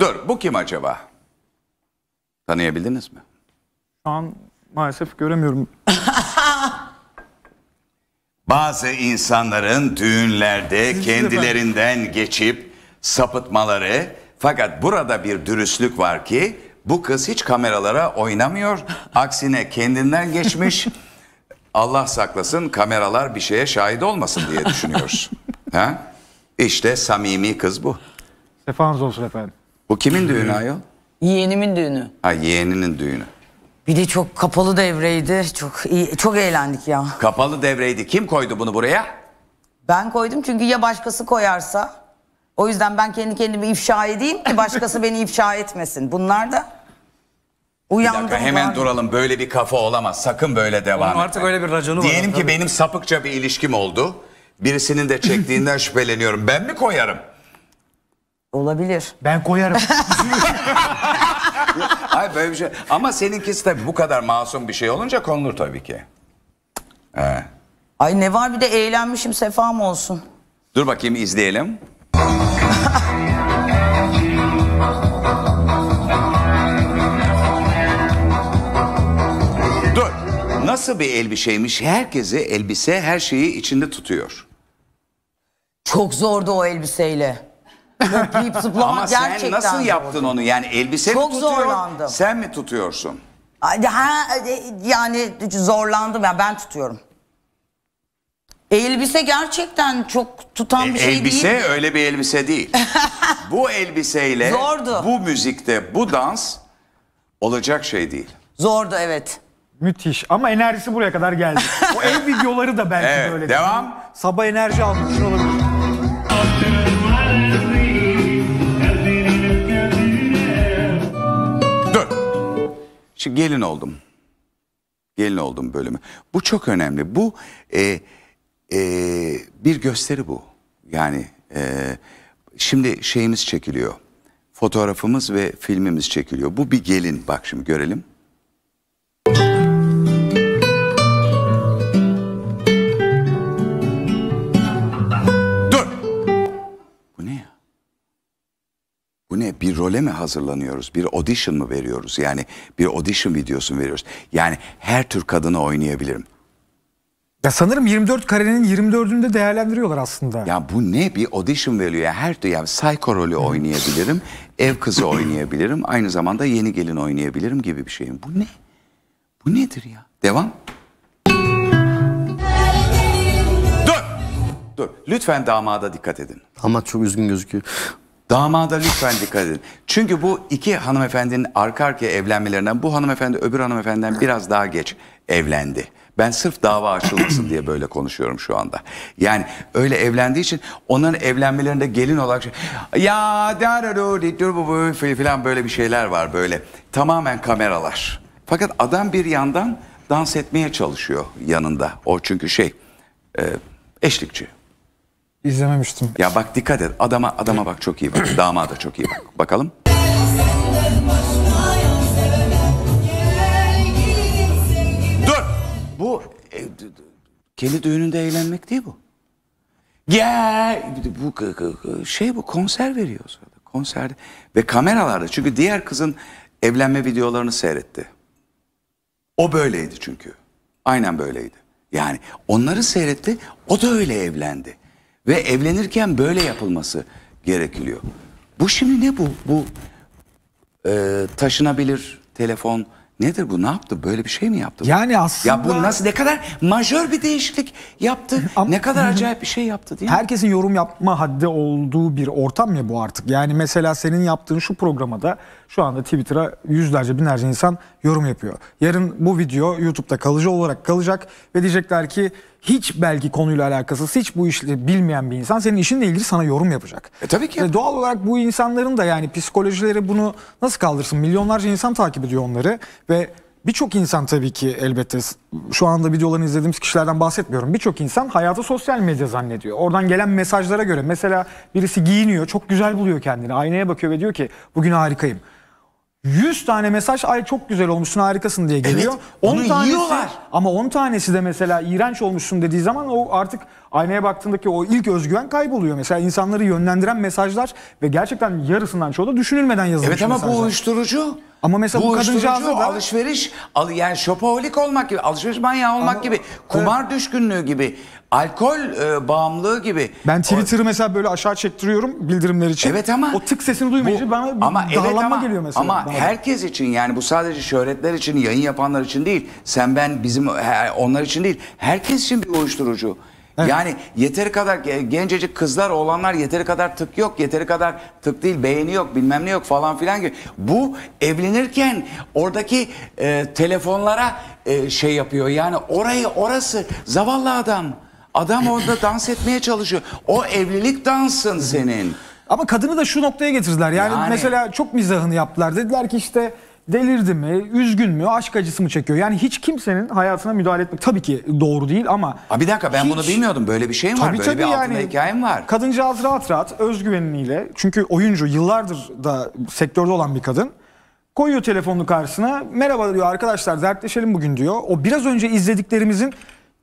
Dur bu kim acaba? Tanıyabildiniz mi? Şu an maalesef göremiyorum. Bazı insanların düğünlerde kendilerinden geçip sapıtmaları fakat burada bir dürüstlük var ki bu kız hiç kameralara oynamıyor. Aksine kendinden geçmiş. Allah saklasın kameralar bir şeye şahit olmasın diye düşünüyoruz. ha? İşte samimi kız bu. Sefanız olsun efendim. Bu kimin düğünü ayol? Yeğenimin düğünü. Ha yeğeninin düğünü. Bir de çok kapalı devreydi. Çok iyi, çok eğlendik ya. Kapalı devreydi. Kim koydu bunu buraya? Ben koydum çünkü ya başkası koyarsa. O yüzden ben kendi kendimi ifşa edeyim ki başkası beni ifşa etmesin. Bunlar da uyandım. Bir dakika, hemen ben. duralım. Böyle bir kafa olamaz. Sakın böyle devam Onun artık öyle bir raconu var. Diyelim ki tabii. benim sapıkça bir ilişkim oldu. Birisinin de çektiğinden şüpheleniyorum. Ben mi koyarım? Olabilir. Ben koyarım. Hayır böyle bir şey. Ama seninkisi tabii bu kadar masum bir şey olunca konulur tabii ki. Ee. Ay ne var bir de eğlenmişim sefam olsun. Dur bakayım izleyelim. Dur. Nasıl bir elbiseymiş? Herkesi elbise her şeyi içinde tutuyor. Çok zordu o elbiseyle. Hoplayıp zıplamak Ama sen nasıl yaptın onu? Yani elbise Çok mi tutuyor, zorlandım. sen mi tutuyorsun? Ha, e, yani zorlandım ya ben tutuyorum. Elbise gerçekten çok tutan bir e, şey elbise değil. öyle bir elbise değil. bu elbiseyle Zordu. bu müzikte bu dans olacak şey değil. Zordu evet. Müthiş ama enerjisi buraya kadar geldi. O ev videoları da belki Evet, böyle. devam. Sabah enerji almış olabilir. Şimdi gelin oldum. Gelin oldum bölümü. Bu çok önemli. Bu e, e, bir gösteri bu. Yani e, şimdi şeyimiz çekiliyor. Fotoğrafımız ve filmimiz çekiliyor. Bu bir gelin. Bak şimdi görelim. role mi hazırlanıyoruz? Bir audition mı veriyoruz? Yani bir audition videosu mu veriyoruz? Yani her tür kadını oynayabilirim. Ya sanırım 24 karenin 24'ünü de değerlendiriyorlar aslında. Ya bu ne bir audition veriyor ya her türlü yani psycho rolü oynayabilirim, ev kızı oynayabilirim, aynı zamanda yeni gelin oynayabilirim gibi bir şeyim. Bu ne? Bu nedir ya? Devam. Dur. Dur. Lütfen damada dikkat edin. Ama çok üzgün gözüküyor. Damada lütfen dikkat edin. Çünkü bu iki hanımefendinin arka arkaya evlenmelerinden bu hanımefendi öbür hanımefendiden biraz daha geç evlendi. Ben sırf dava açılmasın diye böyle konuşuyorum şu anda. Yani öyle evlendiği için onların evlenmelerinde gelin olarak şey, ya filan böyle bir şeyler var böyle. Tamamen kameralar. Fakat adam bir yandan dans etmeye çalışıyor yanında. O çünkü şey e, eşlikçi. İzlememiştim. Ya bak dikkat et. Adama adama bak çok iyi bak. Damada çok iyi bak. Bakalım. Dur. Bu e, kendi düğününde eğlenmek değil bu. Gel. Bu şey bu konser veriyor sırada. Konserde ve kameralarda çünkü diğer kızın evlenme videolarını seyretti. O böyleydi çünkü. Aynen böyleydi. Yani onları seyretti. O da öyle evlendi. Ve evlenirken böyle yapılması gerekiliyor. Bu şimdi ne bu? Bu e, taşınabilir telefon nedir bu? Ne yaptı? Böyle bir şey mi yaptı? Yani aslında... Ya bu nasıl ne kadar majör bir değişiklik yaptı. Ama, ne kadar acayip bir şey yaptı değil mi? Herkesin yorum yapma haddi olduğu bir ortam ya bu artık. Yani mesela senin yaptığın şu programda şu anda Twitter'a yüzlerce binlerce insan yorum yapıyor. Yarın bu video YouTube'da kalıcı olarak kalacak ve diyecekler ki hiç belki konuyla alakasız, hiç bu işle bilmeyen bir insan senin işinle ilgili sana yorum yapacak. E tabii ki. E, doğal olarak bu insanların da yani psikolojileri bunu nasıl kaldırsın? Milyonlarca insan takip ediyor onları ve birçok insan tabii ki elbette şu anda videolarını izlediğimiz kişilerden bahsetmiyorum. Birçok insan hayatı sosyal medya zannediyor. Oradan gelen mesajlara göre mesela birisi giyiniyor, çok güzel buluyor kendini. Aynaya bakıyor ve diyor ki bugün harikayım. 100 tane mesaj ay çok güzel olmuşsun harikasın diye geliyor. Evet, 10 tanesi yiyorlar. ama 10 tanesi de mesela iğrenç olmuşsun dediği zaman o artık aynaya baktığındaki o ilk özgüven kayboluyor. Mesela insanları yönlendiren mesajlar ve gerçekten yarısından çoğu da düşünülmeden yazılmış Evet ama mesajlar. bu uyuşturucu. Ama mesela bu, bu kadıncağızda da... alışveriş, al, yani şopaholik olmak gibi, alışveriş manyağı olmak ama, gibi, kumar evet. düşkünlüğü gibi alkol e, bağımlılığı gibi. Ben Twitter'ı mesela böyle aşağı çektiriyorum bildirimler için. Evet ama. O tık sesini duymayınca bu, bana ama evet ama, geliyor mesela. Ama bana. herkes için yani bu sadece şöhretler için, yayın yapanlar için değil. Sen ben bizim onlar için değil. Herkes için bir uyuşturucu. Evet. Yani yeteri kadar gencecik kızlar olanlar yeteri kadar tık yok, yeteri kadar tık değil, beğeni yok, bilmem ne yok falan filan gibi. Bu evlenirken oradaki e, telefonlara e, şey yapıyor. Yani orayı orası zavallı adam. Adam orada dans etmeye çalışıyor. O evlilik dansın senin. Ama kadını da şu noktaya getirdiler. Yani, yani mesela çok mizahını yaptılar. Dediler ki işte delirdi mi, üzgün mü, aşk acısı mı çekiyor? Yani hiç kimsenin hayatına müdahale etmek tabii ki doğru değil ama... Aa, bir dakika ben hiç... bunu bilmiyordum. Böyle bir şey mi tabii, var? Böyle tabii bir yani, altında hikayem var. Kadıncağız rahat rahat özgüveniyle çünkü oyuncu yıllardır da sektörde olan bir kadın. Koyuyor telefonunu karşısına merhaba diyor arkadaşlar dertleşelim bugün diyor. O biraz önce izlediklerimizin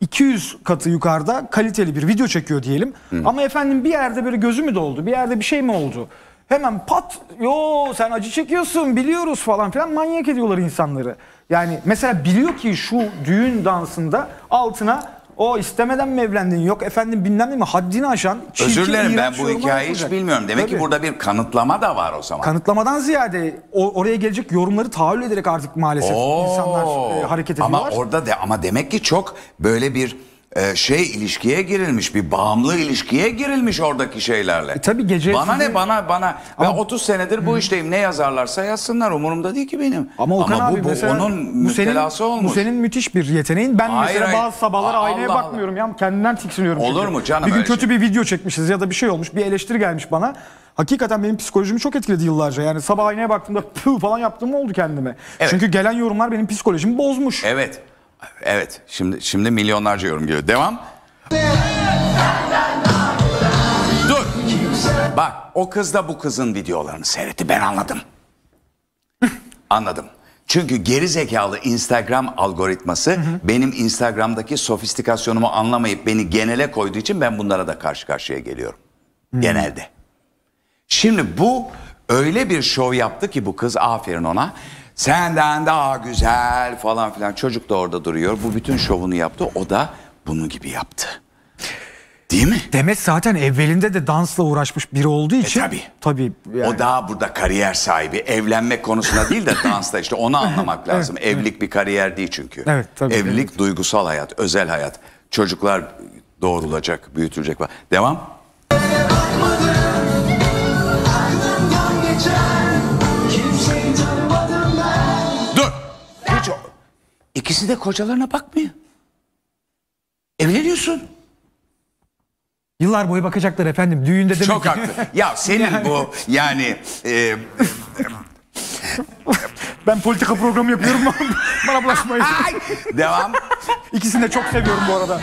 200 katı yukarıda kaliteli bir video çekiyor diyelim. Hı. Ama efendim bir yerde böyle gözü mü doldu? Bir yerde bir şey mi oldu? Hemen pat yo sen acı çekiyorsun biliyoruz falan filan manyak ediyorlar insanları. Yani mesela biliyor ki şu düğün dansında altına o istemeden mi evlendin? Yok efendim bilmem mi? Haddini aşan. Çirkin, Özür dilerim ben bu hikayeyi hiç bilmiyorum. Demek Tabii. ki burada bir kanıtlama da var o zaman. Kanıtlamadan ziyade o, oraya gelecek yorumları tahayyül ederek artık maalesef Oo. insanlar e, hareket ediyorlar. Ama orada de ama demek ki çok böyle bir ee, şey ilişkiye girilmiş bir bağımlı ilişkiye girilmiş oradaki şeylerle. E, tabii gece bana size... ne bana bana ama... ben 30 senedir bu işteyim ne yazarlarsa yazsınlar umurumda değil ki benim. Ama, Okan ama bu, abi, bu mesela, onun bu olmuş. Bu senin müthiş bir yeteneğin. Ben hayır, mesela hayır. bazı sabahlar aynaya Allah. bakmıyorum Allah. ya kendimden tiksiniyorum. Olur çünkü. mu canım? Bir gün kötü şey. bir video çekmişiz ya da bir şey olmuş bir eleştiri gelmiş bana. Hakikaten benim psikolojimi çok etkiledi yıllarca. Yani sabah aynaya baktığımda pıh falan yaptığım oldu kendime. Evet. Çünkü gelen yorumlar benim psikolojimi bozmuş. Evet. Evet. Şimdi şimdi milyonlarca yorum geliyor. Devam. Dur. Bak o kız da bu kızın videolarını seyretti. Ben anladım. anladım. Çünkü geri zekalı Instagram algoritması hı hı. benim Instagram'daki sofistikasyonumu anlamayıp beni genele koyduğu için ben bunlara da karşı karşıya geliyorum. Hı. Hmm. Genelde. Şimdi bu öyle bir şov yaptı ki bu kız aferin ona. Senden daha güzel falan filan. Çocuk da orada duruyor. Bu bütün şovunu yaptı. O da bunu gibi yaptı. Değil mi? Demet zaten evvelinde de dansla uğraşmış biri olduğu e, için. E tabii. Tabii. Yani. O daha burada kariyer sahibi. Evlenme konusunda değil de dansla işte onu anlamak lazım. evet, Evlilik evet. bir kariyer değil çünkü. Evet tabii. Evlilik evet. duygusal hayat, özel hayat. Çocuklar doğrulacak, büyütülecek. Devam. Devam. İkisi de kocalarına bakmıyor. Evleniyorsun. Yıllar boyu bakacaklar efendim. Düğünde demek Çok haklı. Ya senin bu yani... E... ben politika programı yapıyorum. Bana bulaşmayın. Devam. İkisini de çok seviyorum bu arada.